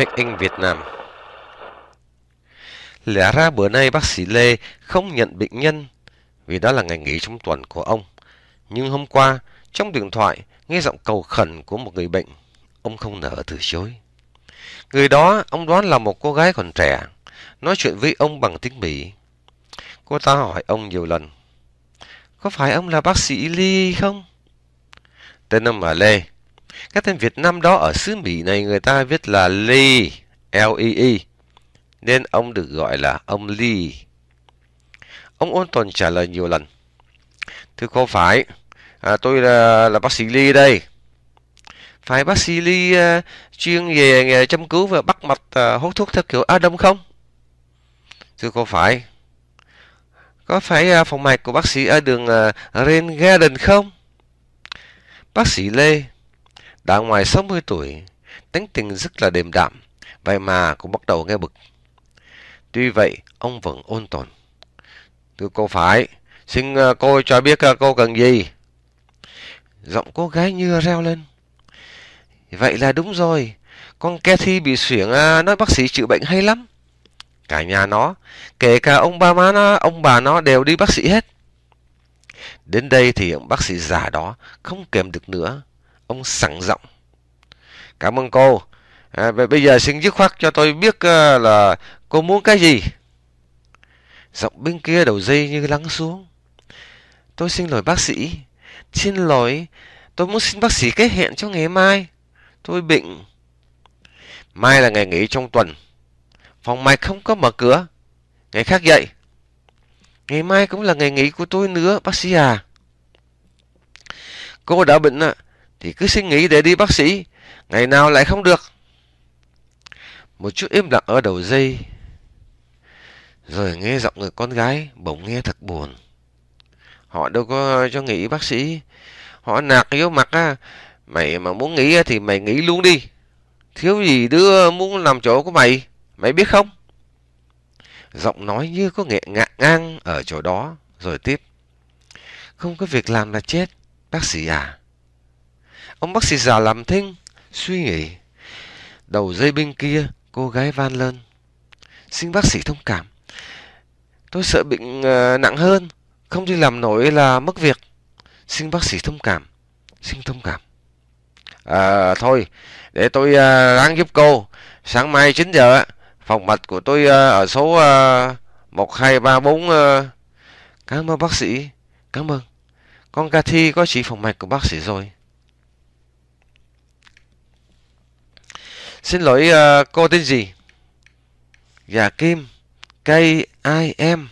Make in Việt Nam. Lẽ ra bữa nay bác sĩ Lê không nhận bệnh nhân vì đó là ngày nghỉ trong tuần của ông. Nhưng hôm qua, trong điện thoại, nghe giọng cầu khẩn của một người bệnh, ông không nỡ từ chối. Người đó, ông đoán là một cô gái còn trẻ, nói chuyện với ông bằng tiếng Mỹ. Cô ta hỏi ông nhiều lần, có phải ông là bác sĩ Lê không? Tên ông là Lê, cái tên Việt Nam đó ở xứ Mỹ này người ta viết là Lee, L-E-E, nên ông được gọi là ông Lee. Ông ôn tuần trả lời nhiều lần. Thưa cô phải, à, tôi là, là bác sĩ Lee đây. Phải bác sĩ Lee uh, à, chuyên về nghề châm cứu và bắt mạch uh, hút thuốc theo kiểu Á Đông không? Thưa cô phải. Có phải uh, phòng mạch của bác sĩ ở đường uh, Rain Garden không? Bác sĩ Lê đã ngoài 60 tuổi, tính tình rất là đềm đạm, vậy mà cũng bắt đầu nghe bực. Tuy vậy, ông vẫn ôn tồn. Tôi cô phải, xin ờ, cô cho biết ờ, cô cần gì? Giọng cô gái như reo lên. Vậy là đúng rồi, con Cathy bị xuyển ờ, nói bác sĩ chữa bệnh hay lắm. Cả nhà nó, kể cả ông ba má nó, ông bà nó đều đi bác sĩ hết. Đến đây thì ông bác sĩ già đó không kèm được nữa, Ông sẵn giọng. Cảm ơn cô. À, vậy bây giờ xin dứt khoát cho tôi biết uh, là cô muốn cái gì. Giọng bên kia đầu dây như lắng xuống. Tôi xin lỗi bác sĩ. Xin lỗi, tôi muốn xin bác sĩ kết hẹn cho ngày mai. Tôi bệnh. Mai là ngày nghỉ trong tuần. Phòng mày không có mở cửa. Ngày khác dậy. Ngày mai cũng là ngày nghỉ của tôi nữa, bác sĩ à. Cô đã bệnh ạ. À thì cứ xin nghỉ để đi bác sĩ, ngày nào lại không được. Một chút im lặng ở đầu dây, rồi nghe giọng người con gái bỗng nghe thật buồn. Họ đâu có cho nghỉ bác sĩ, họ nạt yếu mặt á, mày mà muốn nghỉ thì mày nghỉ luôn đi. Thiếu gì đứa muốn làm chỗ của mày, mày biết không? Giọng nói như có nghẹn ngạ ngang ở chỗ đó, rồi tiếp. Không có việc làm là chết, bác sĩ à. Ông bác sĩ già làm thinh, suy nghĩ. Đầu dây bên kia, cô gái van lên. Xin bác sĩ thông cảm. Tôi sợ bệnh uh, nặng hơn, không đi làm nổi là mất việc. Xin bác sĩ thông cảm. Xin thông cảm. À, thôi, để tôi uh, ráng giúp cô. Sáng mai 9 giờ, phòng mạch của tôi uh, ở số uh, 1234. Uh... Cảm ơn bác sĩ. Cảm ơn. Con Cathy có chỉ phòng mạch của bác sĩ rồi. Xin lỗi uh, cô tên gì? Dạ Kim, K-I-M.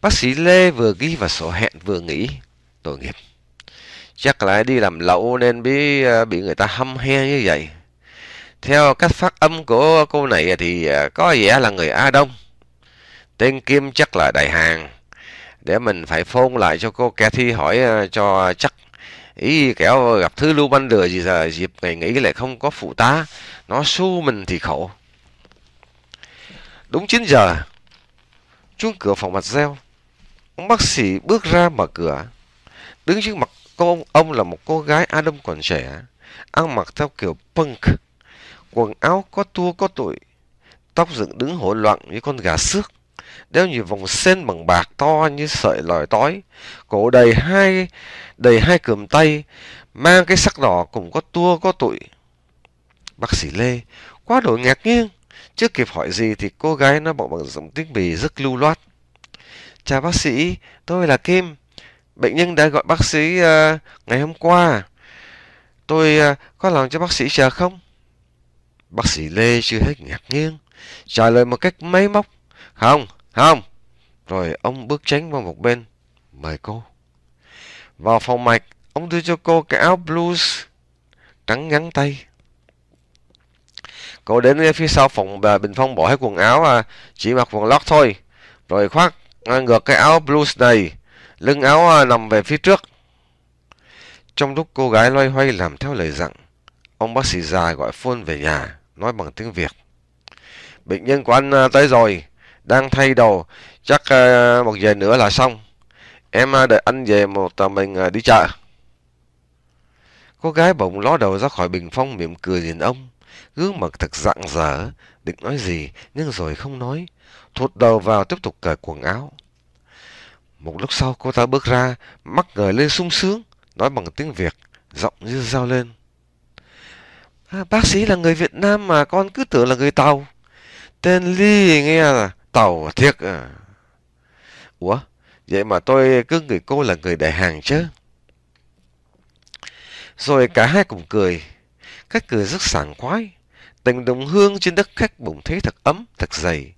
Bác sĩ Lê vừa ghi vào sổ hẹn vừa nghĩ. Tội nghiệp. Chắc lại đi làm lậu nên bị, ờ, bị người ta hâm he như vậy. Theo cách phát âm của cô này thì ờ, có vẻ là người A Đông. Tên Kim chắc là đại hàng. Để mình phải phone lại cho cô thi hỏi cho chắc ý kéo gặp thứ lưu ban đời gì giờ dịp ngày nghỉ lại không có phụ tá nó su mình thì khổ đúng 9 giờ chuông cửa phòng mặt reo ông bác sĩ bước ra mở cửa đứng trước mặt cô ông là một cô gái a đông còn trẻ ăn mặc theo kiểu punk quần áo có tua có tụi tóc dựng đứng hỗn loạn như con gà xước đeo như vòng sen bằng bạc to như sợi lòi tói cổ đầy hai đầy hai cườm tay mang cái sắc đỏ cũng có tua có tụi bác sĩ lê quá đổi ngạc nhiên chưa kịp hỏi gì thì cô gái nó bảo bằng giọng tiếng bì rất lưu loát chào bác sĩ tôi là kim bệnh nhân đã gọi bác sĩ uh, ngày hôm qua tôi uh, có làm cho bác sĩ chờ không bác sĩ lê chưa hết ngạc nhiên trả lời một cách máy móc không không! Rồi ông bước tránh vào một bên. Mời cô. Vào phòng mạch, ông đưa cho cô cái áo blues trắng ngắn tay. Cô đến phía sau phòng bà Bình Phong bỏ hết quần áo à, chỉ mặc quần lót thôi. Rồi khoác ngược cái áo blues này, lưng áo à, nằm về phía trước. Trong lúc cô gái loay hoay làm theo lời dặn, ông bác sĩ già gọi phone về nhà, nói bằng tiếng Việt. Bệnh nhân của anh à, tới rồi, đang thay đồ chắc uh, một giờ nữa là xong em uh, đợi anh về một uh, mình uh, đi chợ cô gái bỗng ló đầu ra khỏi bình phong mỉm cười nhìn ông gương mặt thật rạng rỡ định nói gì nhưng rồi không nói thụt đầu vào tiếp tục cởi quần áo một lúc sau cô ta bước ra mắt ngời lên sung sướng nói bằng tiếng việt giọng như dao lên à, bác sĩ là người việt nam mà con cứ tưởng là người tàu tên ly nghe là tàu thiệt à. Ủa, vậy mà tôi cứ người cô là người đại hàng chứ. Rồi cả hai cùng cười. Cách cười rất sảng khoái. Tình đồng hương trên đất khách bỗng thấy thật ấm, thật dày.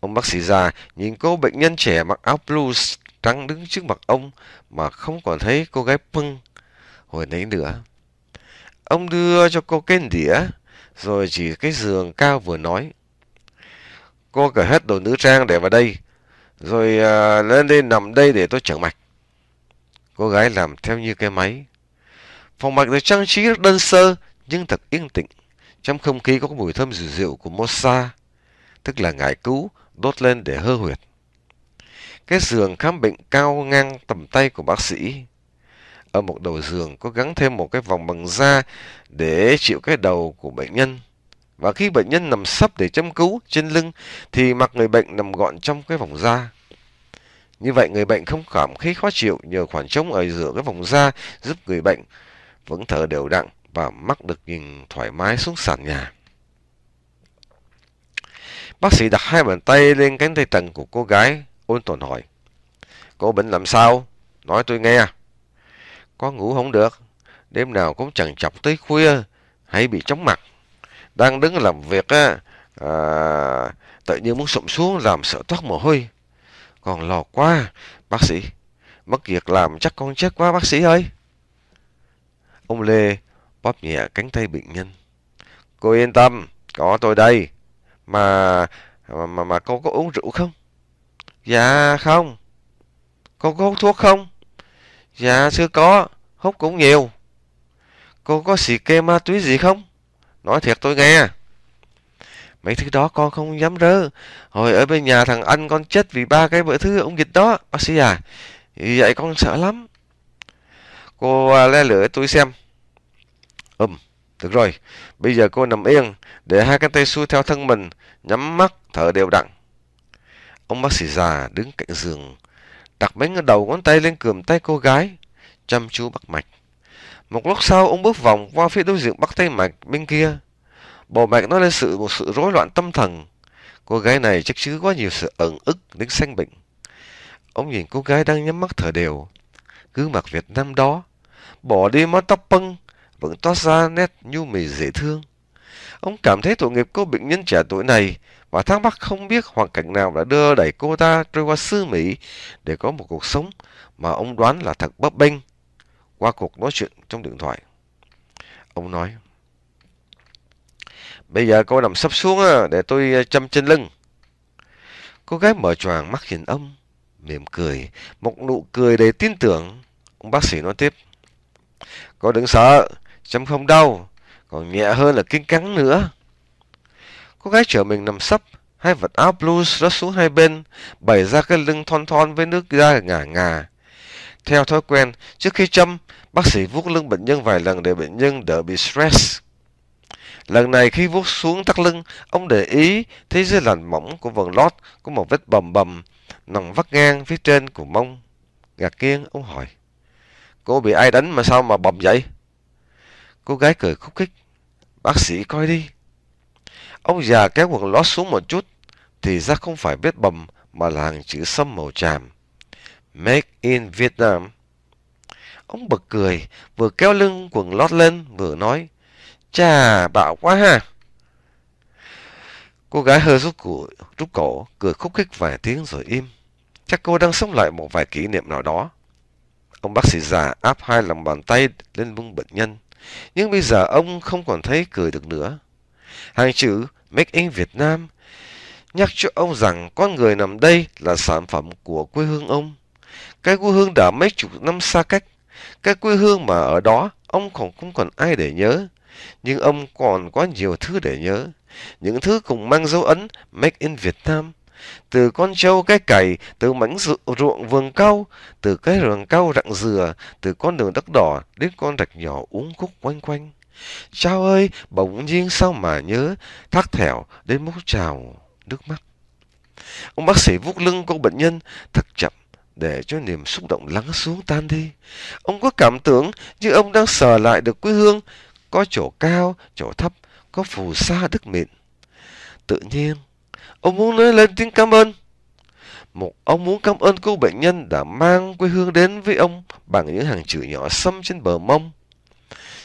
Ông bác sĩ già nhìn cô bệnh nhân trẻ mặc áo blues trắng đứng trước mặt ông mà không còn thấy cô gái pưng hồi nãy nữa. Ông đưa cho cô cái đĩa, rồi chỉ cái giường cao vừa nói. Cô cởi hết đồ nữ trang để vào đây, rồi à, lên đây nằm đây để tôi chẳng mạch. Cô gái làm theo như cái máy. Phòng mạch được trang trí rất đơn sơ, nhưng thật yên tĩnh. Trong không khí có mùi thơm dịu dịu của Mosa, tức là ngải cứu, đốt lên để hơ huyệt. Cái giường khám bệnh cao ngang tầm tay của bác sĩ. Ở một đầu giường có gắn thêm một cái vòng bằng da để chịu cái đầu của bệnh nhân. Và khi bệnh nhân nằm sấp để châm cứu trên lưng thì mặc người bệnh nằm gọn trong cái vòng da. Như vậy người bệnh không cảm thấy khó chịu nhờ khoảng trống ở giữa cái vòng da giúp người bệnh vẫn thở đều đặn và mắc được nhìn thoải mái xuống sàn nhà. Bác sĩ đặt hai bàn tay lên cánh tay trần của cô gái, ôn tồn hỏi. Cô bệnh làm sao? Nói tôi nghe. Có ngủ không được, đêm nào cũng chẳng chọc tới khuya, hay bị chóng mặt đang đứng làm việc á, à, tự nhiên muốn sụm xuống làm sợ toát mồ hôi. Còn lò quá, bác sĩ, mất việc làm chắc con chết quá bác sĩ ơi. Ông Lê bóp nhẹ cánh tay bệnh nhân. Cô yên tâm, có tôi đây. Mà mà mà, mà cô có uống rượu không? Dạ không. Cô có hút thuốc không? Dạ xưa có, hút cũng nhiều. Cô có xì ke ma túy gì không? Nói thiệt tôi nghe. Mấy thứ đó con không dám rơ. Hồi ở bên nhà thằng anh con chết vì ba cái bữa thứ ông dịch đó. Bác sĩ à, vậy con sợ lắm. Cô à, le lửa tôi xem. Ừm, được rồi. Bây giờ cô nằm yên, để hai cái tay xuôi theo thân mình, nhắm mắt, thở đều đặn. Ông bác sĩ già đứng cạnh giường, đặt mấy ngón đầu ngón tay lên cườm tay cô gái, chăm chú bắt mạch. Một lúc sau ông bước vòng qua phía đối diện bắc tây mạch bên kia. bộ mạch nó lên sự một sự rối loạn tâm thần. Cô gái này chắc chứ có nhiều sự ẩn ức đến sanh bệnh. Ông nhìn cô gái đang nhắm mắt thở đều. Gương mặt Việt Nam đó, bỏ đi mái tóc bâng, vẫn toát ra nét nhu mì dễ thương. Ông cảm thấy tội nghiệp cô bệnh nhân trẻ tuổi này và thắc mắc không biết hoàn cảnh nào đã đưa đẩy cô ta trôi qua xứ Mỹ để có một cuộc sống mà ông đoán là thật bấp bênh qua cuộc nói chuyện trong điện thoại. Ông nói, Bây giờ cô nằm sắp xuống để tôi ờ, chăm trên lưng. Cô gái mở choàng mắt nhìn ông, mỉm cười, một nụ cười đầy tin tưởng. Ông bác sĩ nói tiếp, Cô đừng sợ, chăm không đau, còn nhẹ hơn là kinh cắn nữa. Cô gái chở mình nằm sấp, hai vật áo blues rớt xuống hai bên, bày ra cái lưng thon thon với nước da ngả ngà. Theo thói quen, trước khi châm, bác sĩ vuốt lưng bệnh nhân vài lần để bệnh nhân đỡ bị stress. Lần này khi vuốt xuống thắt lưng, ông để ý thấy dưới làn mỏng của vần lót có một vết bầm bầm nằm vắt ngang phía trên của mông. Ngạc kiên, ông hỏi. Cô bị ai đánh mà sao mà bầm vậy? Cô gái cười khúc khích. Bác sĩ coi đi. Ông già kéo quần lót xuống một chút thì ra không phải vết bầm mà là hàng chữ sâm màu tràm. Make in Vietnam. Ông bật cười, vừa kéo lưng quần lót lên, vừa nói, Chà, bạo quá ha. Cô gái hơi rút cổ, rút cổ, cười khúc khích vài tiếng rồi im. Chắc cô đang sống lại một vài kỷ niệm nào đó. Ông bác sĩ già áp hai lòng bàn tay lên mông bệnh nhân. Nhưng bây giờ ông không còn thấy cười được nữa. Hàng chữ Make in Vietnam nhắc cho ông rằng con người nằm đây là sản phẩm của quê hương ông. Cái quê hương đã mấy chục năm xa cách. Cái quê hương mà ở đó, ông còn không còn ai để nhớ. Nhưng ông còn có nhiều thứ để nhớ. Những thứ cùng mang dấu ấn Make in Việt Nam. Từ con trâu cái cày, từ mảnh ruộng vườn cao, từ cái rừng cao rặng dừa, từ con đường đất đỏ đến con rạch nhỏ uống khúc quanh quanh. Chao ơi, bỗng nhiên sao mà nhớ, thác thẻo đến mốc trào nước mắt. Ông bác sĩ vuốt lưng cô bệnh nhân thật chậm để cho niềm xúc động lắng xuống tan đi. Ông có cảm tưởng như ông đang sờ lại được quê hương, có chỗ cao, chỗ thấp, có phù sa đức mịn. Tự nhiên, ông muốn nói lên tiếng cảm ơn. Một ông muốn cảm ơn cô bệnh nhân đã mang quê hương đến với ông bằng những hàng chữ nhỏ xâm trên bờ mông.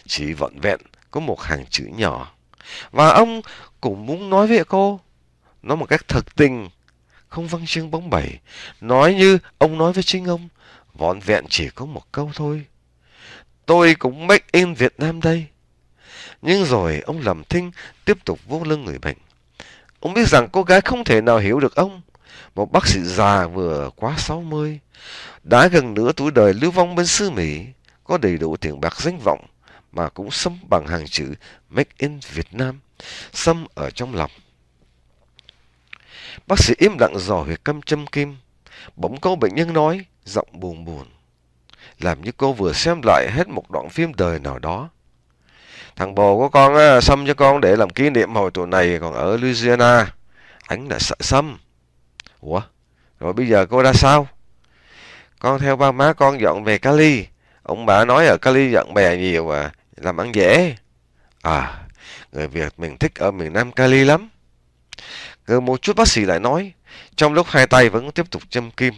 Chỉ vọn vẹn có một hàng chữ nhỏ. Và ông cũng muốn nói với cô, nó một cách thật tình, không văng chương bóng bẩy, nói như ông nói với chính ông, vọn vẹn chỉ có một câu thôi. Tôi cũng make in Việt Nam đây. Nhưng rồi ông lầm thinh tiếp tục vô lưng người bệnh. Ông biết rằng cô gái không thể nào hiểu được ông. Một bác sĩ già vừa quá 60, đã gần nửa tuổi đời lưu vong bên xứ Mỹ, có đầy đủ tiền bạc danh vọng mà cũng xâm bằng hàng chữ Make in Việt Nam, xâm ở trong lòng. Bác sĩ im lặng dò huyệt câm châm kim. Bỗng câu bệnh nhân nói, giọng buồn buồn. Làm như cô vừa xem lại hết một đoạn phim đời nào đó. Thằng bồ của con á, xăm cho con để làm kỷ niệm hồi tụi này còn ở Louisiana. Anh đã sợ xăm. Ủa? Rồi bây giờ cô ra sao? Con theo ba má con dọn về Cali. Ông bà nói ở Cali dọn bè nhiều à, làm ăn dễ. À, người Việt mình thích ở miền Nam Cali lắm. Gơ một chút bác sĩ lại nói, trong lúc hai tay vẫn tiếp tục châm kim.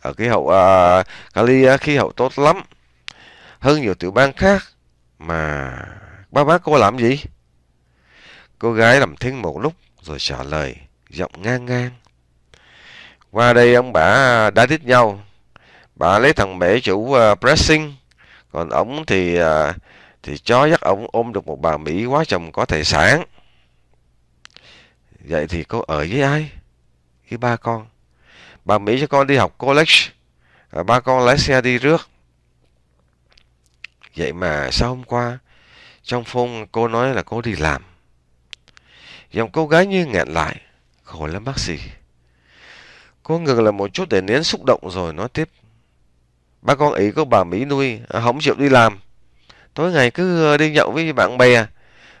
Ở khí hậu à, Cali à, khí hậu tốt lắm, hơn nhiều tiểu bang khác. Mà ba bác cô làm gì? Cô gái làm thinh một lúc rồi trả lời, giọng ngang ngang. Qua đây ông bà đã thích nhau. Bà lấy thằng bể chủ uh, Pressing, còn ông thì uh, thì chó dắt ông ôm được một bà Mỹ quá chồng có tài sản. Vậy thì cô ở với ai? Với ba con. Bà Mỹ cho con đi học college. À, ba con lái xe đi rước. Vậy mà sao hôm qua trong phone cô nói là cô đi làm. Giọng cô gái như nghẹn lại. Khổ lắm bác sĩ. Cô ngừng lại một chút để nén xúc động rồi nói tiếp. Ba con ý có bà Mỹ nuôi, à, không chịu đi làm. Tối ngày cứ ờ, đi nhậu với bạn bè.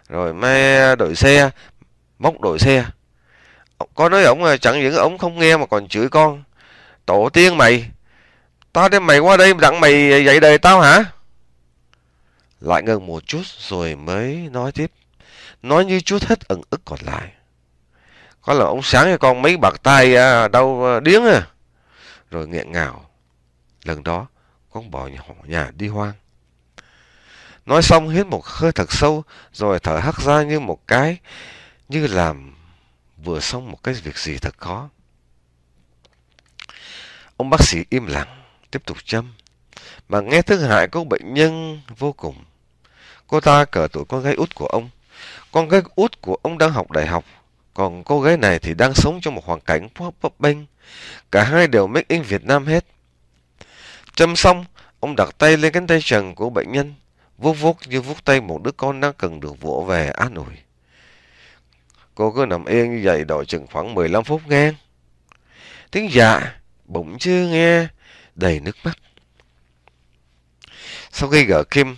Rồi mai ờ, đổi xe, móc đổi xe con nói ổng ờ, chẳng những ổng không nghe mà còn chửi con tổ tiên mày tao đem mày qua đây đặng mày dạy đời tao hả lại ngừng một chút rồi mới nói tiếp nói như chút hết ẩn ức còn lại có là ông sáng cho con mấy bạc tay ờ, đau ờ, điếng à rồi nghẹn ngào lần đó con bỏ nhỏ nhà đi hoang nói xong hít một hơi thật sâu rồi thở hắt ra như một cái như làm vừa xong một cái việc gì thật khó. Ông bác sĩ im lặng, tiếp tục châm, mà nghe thương hại của bệnh nhân vô cùng. Cô ta cỡ tuổi con gái út của ông. Con gái út của ông đang học đại học, còn cô gái này thì đang sống trong một hoàn cảnh bấp bênh. Cả hai đều make in Việt Nam hết. Châm xong, ông đặt tay lên cánh tay trần của bệnh nhân, vuốt vuốt như vuốt tay một đứa con đang cần được vỗ về an ủi. Cô cứ nằm yên như vậy đợi chừng khoảng 15 phút nghe Tiếng dạ, bụng chưa nghe, đầy nước mắt. Sau khi gỡ kim,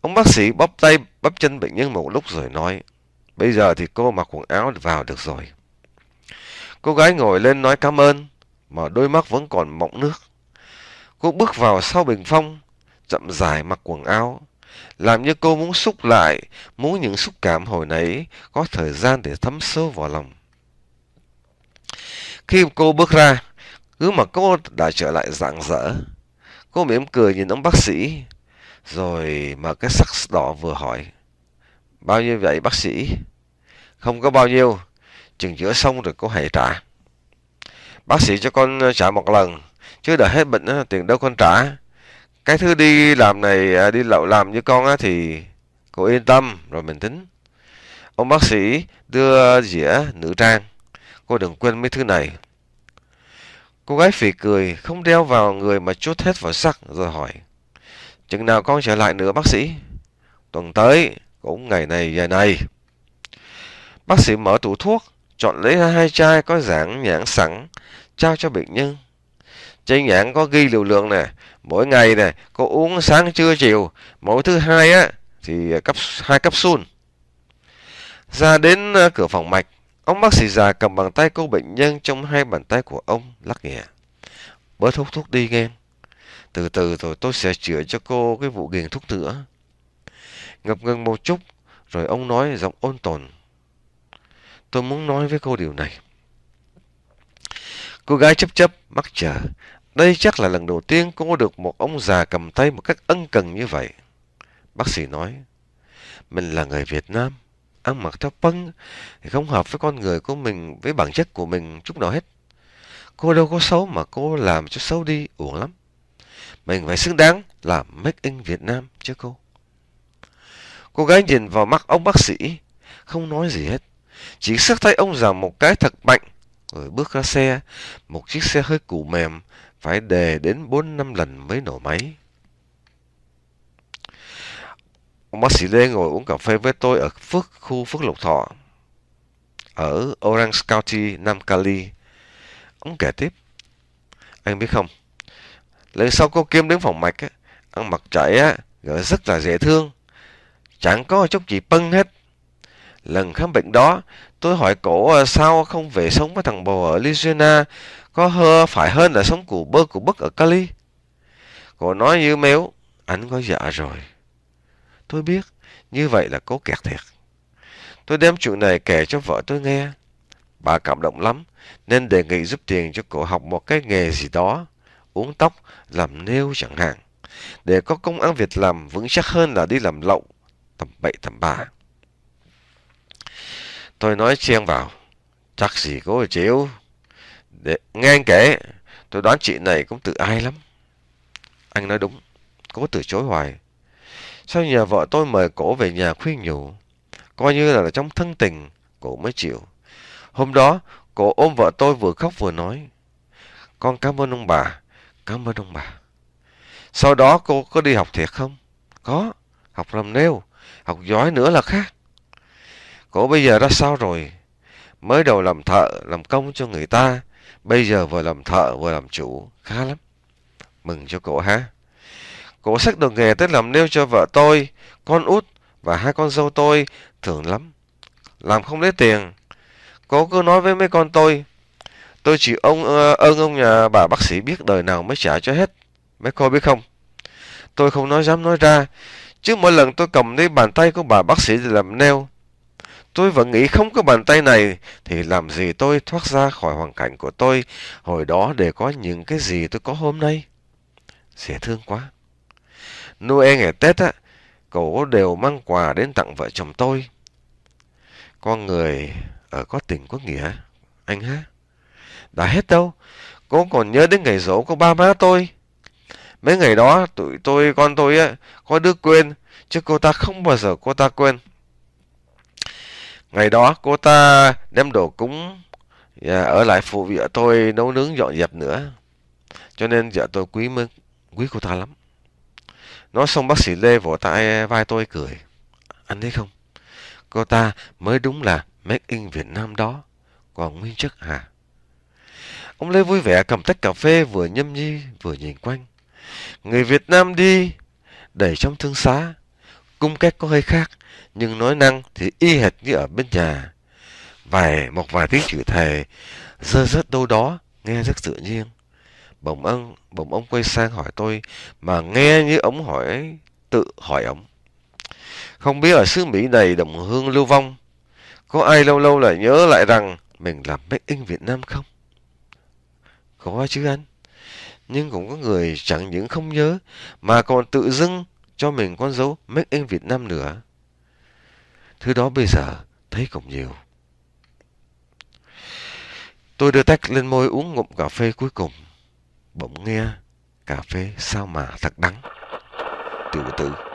ông bác sĩ bóp tay bóp chân bệnh nhân một lúc rồi nói, bây giờ thì cô mặc quần áo vào được rồi. Cô gái ngồi lên nói cảm ơn, mà đôi mắt vẫn còn mọng nước. Cô bước vào sau bình phong, chậm dài mặc quần áo, làm như cô muốn xúc lại, muốn những xúc cảm hồi nãy có thời gian để thấm sâu vào lòng. Khi cô bước ra, cứ mà cô đã trở lại rạng rỡ. Cô mỉm cười nhìn ông bác sĩ, rồi mà cái sắc đỏ vừa hỏi. Bao nhiêu vậy bác sĩ? Không có bao nhiêu, chừng chữa xong rồi cô hãy trả. Bác sĩ cho con ờ, trả một lần, chứ đợi hết bệnh ờ, tiền đâu con trả cái thứ đi làm này à, đi lậu làm như con á thì cô yên tâm rồi mình tính ông bác sĩ đưa dĩa nữ trang cô đừng quên mấy thứ này cô gái phỉ cười không đeo vào người mà chút hết vào sắc rồi hỏi chừng nào con trở lại nữa bác sĩ tuần tới cũng ngày này giờ này bác sĩ mở tủ thuốc chọn lấy hai chai có dạng nhãn sẵn trao cho bệnh nhân trên nhãn có ghi liều lượng này, mỗi ngày này, có uống sáng trưa chiều, mỗi thứ hai á thì cấp hai cấp sun Ra đến ờ, cửa phòng mạch, ông bác sĩ già cầm bàn tay cô bệnh nhân trong hai bàn tay của ông lắc nhẹ. Bớt thuốc thuốc đi nghe. Từ từ rồi tôi sẽ chữa cho cô cái vụ nghiền thuốc nữa. Ngập ngừng một chút, rồi ông nói giọng ôn tồn. Tôi muốn nói với cô điều này. Cô gái chấp chấp, mắc chờ, đây chắc là lần đầu tiên cô được một ông già cầm tay một cách ân cần như vậy. Bác sĩ nói, mình là người Việt Nam, ăn mặc theo băng thì không hợp với con người của mình, với bản chất của mình chút nào hết. Cô đâu có xấu mà cô làm cho xấu đi, uổng lắm. Mình phải xứng đáng là Make in Việt Nam chứ cô. Cô gái nhìn vào mắt ông bác sĩ, không nói gì hết. Chỉ sức tay ông già một cái thật mạnh, rồi bước ra xe, một chiếc xe hơi cũ mềm, phải đề đến 4 năm lần mới nổ máy. Ông bác sĩ Lê ngồi uống cà phê với tôi ở phước khu Phước Lộc Thọ, ở Orange County, Nam Cali. Ông kể tiếp, anh biết không, lần sau cô Kim đến phòng mạch, ăn mặc chạy á, rất là dễ thương, chẳng có chút gì bâng hết. Lần khám bệnh đó, tôi hỏi cổ à, sao không về sống với thằng bồ ở Louisiana, có hơ phải hơn là sống củ bơ củ bức ở Cali. Cô nói như mếu, anh có vợ dạ rồi. Tôi biết, như vậy là cố kẹt thiệt. Tôi đem chuyện này kể cho vợ tôi nghe. Bà cảm động lắm, nên đề nghị giúp tiền cho cô học một cái nghề gì đó, uống tóc, làm nêu chẳng hạn, để có công ăn việc làm vững chắc hơn là đi làm lậu, tầm bậy tầm bạ. Tôi nói chen vào, chắc gì cô chịu. Để nghe anh kể, tôi đoán chị này cũng tự ai lắm. Anh nói đúng, cố từ chối hoài. Sau nhà vợ tôi mời cổ về nhà khuyên nhủ, coi như là, là trong thân tình, cổ mới chịu. Hôm đó, cổ ôm vợ tôi vừa khóc vừa nói, con cảm ơn ông bà, cảm ơn ông bà. Sau đó cô có đi học thiệt không? Có, học làm nêu, học giỏi nữa là khác. Cổ bây giờ ra sao rồi? Mới đầu làm thợ, làm công cho người ta, Bây giờ vừa làm thợ vừa làm chủ, khá lắm. Mừng cho cậu ha. Cậu sách đồ nghề tết làm nêu cho vợ tôi, con út và hai con dâu tôi thường lắm. Làm không lấy tiền. Cậu cứ nói với mấy con tôi. Tôi chỉ ông ờ, ơn ông nhà bà bác sĩ biết đời nào mới trả cho hết. Mấy cô biết không? Tôi không nói dám nói ra. Chứ mỗi lần tôi cầm lấy bàn tay của bà bác sĩ để làm nêu Tôi vẫn nghĩ không có bàn tay này thì làm gì tôi thoát ra khỏi hoàn cảnh của tôi hồi đó để có những cái gì tôi có hôm nay. Dễ thương quá. Noel ngày Tết á, cậu đều mang quà đến tặng vợ chồng tôi. Con người ở có tình có nghĩa, anh ha. Đã hết đâu, cô còn nhớ đến ngày dỗ của ba má tôi. Mấy ngày đó, tụi tôi, con tôi á, có đứa quên, chứ cô ta không bao giờ cô ta quên. Ngày đó cô ta đem đồ cúng và ở lại phụ vợ tôi nấu nướng dọn dẹp nữa. Cho nên vợ tôi quý mừng, quý cô ta lắm. Nói xong bác sĩ Lê vỗ tay vai tôi cười. Anh thấy không? Cô ta mới đúng là make in Việt Nam đó. Còn nguyên chất hả? Ông Lê vui vẻ cầm tách cà phê vừa nhâm nhi vừa nhìn quanh. Người Việt Nam đi, đẩy trong thương xá, cung cách có hơi khác nhưng nói năng thì y hệt như ở bên nhà vài một vài tiếng chữ thề rơi rớt đâu đó nghe rất tự nhiên bỗng ông bỗng ông quay sang hỏi tôi mà nghe như ông hỏi tự hỏi ông không biết ở xứ mỹ này đồng hương lưu vong có ai lâu lâu lại nhớ lại rằng mình làm make in việt nam không có chứ anh nhưng cũng có người chẳng những không nhớ mà còn tự dưng cho mình con dấu Make in Việt Nam nữa. Thứ đó bây giờ thấy cũng nhiều. Tôi đưa tách lên môi uống ngụm cà phê cuối cùng. Bỗng nghe cà phê sao mà thật đắng. Tiểu tử